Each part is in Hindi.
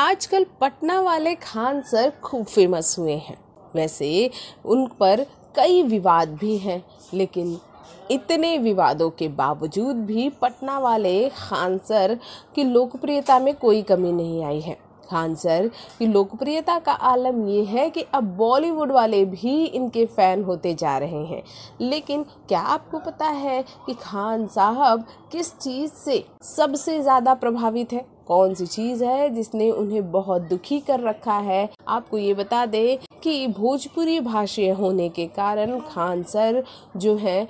आजकल पटना वाले खान सर खूब फेमस हुए हैं वैसे उन पर कई विवाद भी हैं लेकिन इतने विवादों के बावजूद भी पटना वाले खान सर की लोकप्रियता में कोई कमी नहीं आई है खान सर की लोकप्रियता का आलम ये है कि अब बॉलीवुड वाले भी इनके फ़ैन होते जा रहे हैं लेकिन क्या आपको पता है कि खान साहब किस चीज़ से सबसे ज़्यादा प्रभावित है कौन सी चीज़ है जिसने उन्हें बहुत दुखी कर रखा है आपको ये बता दें कि भोजपुरी भाषी होने के कारण खान सर जो है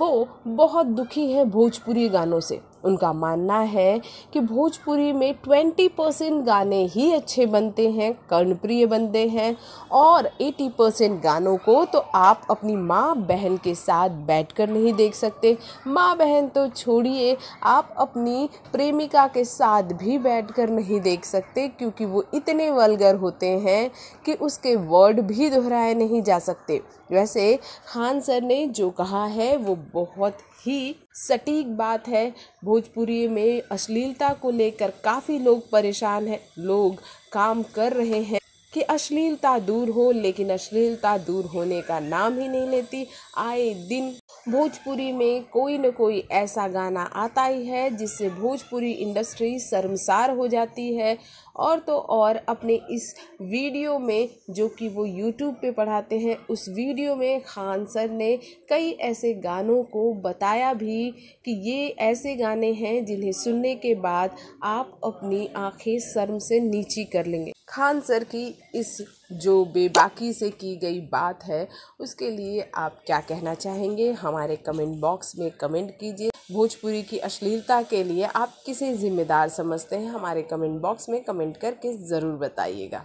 वो बहुत दुखी हैं भोजपुरी गानों से उनका मानना है कि भोजपुरी में ट्वेंटी परसेंट गाने ही अच्छे बनते हैं कर्णप्रिय बनते हैं और एटी परसेंट गानों को तो आप अपनी माँ बहन के साथ बैठकर नहीं देख सकते माँ बहन तो छोड़िए आप अपनी प्रेमिका के साथ भी बैठकर नहीं देख सकते क्योंकि वो इतने वलगर होते हैं कि उसके वर्ड भी दोहराए नहीं जा सकते वैसे खान सर ने जो कहा है वो बहुत ही सटीक बात है भोजपुरी में अश्लीलता को लेकर काफ़ी लोग परेशान हैं लोग काम कर रहे हैं कि अश्लीलता दूर हो लेकिन अश्लीलता दूर होने का नाम ही नहीं लेती आए दिन भोजपुरी में कोई न कोई ऐसा गाना आता ही है जिससे भोजपुरी इंडस्ट्री शर्मसार हो जाती है और तो और अपने इस वीडियो में जो कि वो यूट्यूब पे पढ़ाते हैं उस वीडियो में खान सर ने कई ऐसे गानों को बताया भी कि ये ऐसे गाने हैं जिन्हें सुनने के बाद आप अपनी आंखें शर्म से नीची कर लेंगे खान सर की इस जो बेबाकी से की गई बात है उसके लिए आप क्या कहना चाहेंगे हमारे कमेंट बॉक्स में कमेंट कीजिए भोजपुरी की अश्लीलता के लिए आप किसे ज़िम्मेदार समझते हैं हमारे कमेंट बॉक्स में कमेंट करके ज़रूर बताइएगा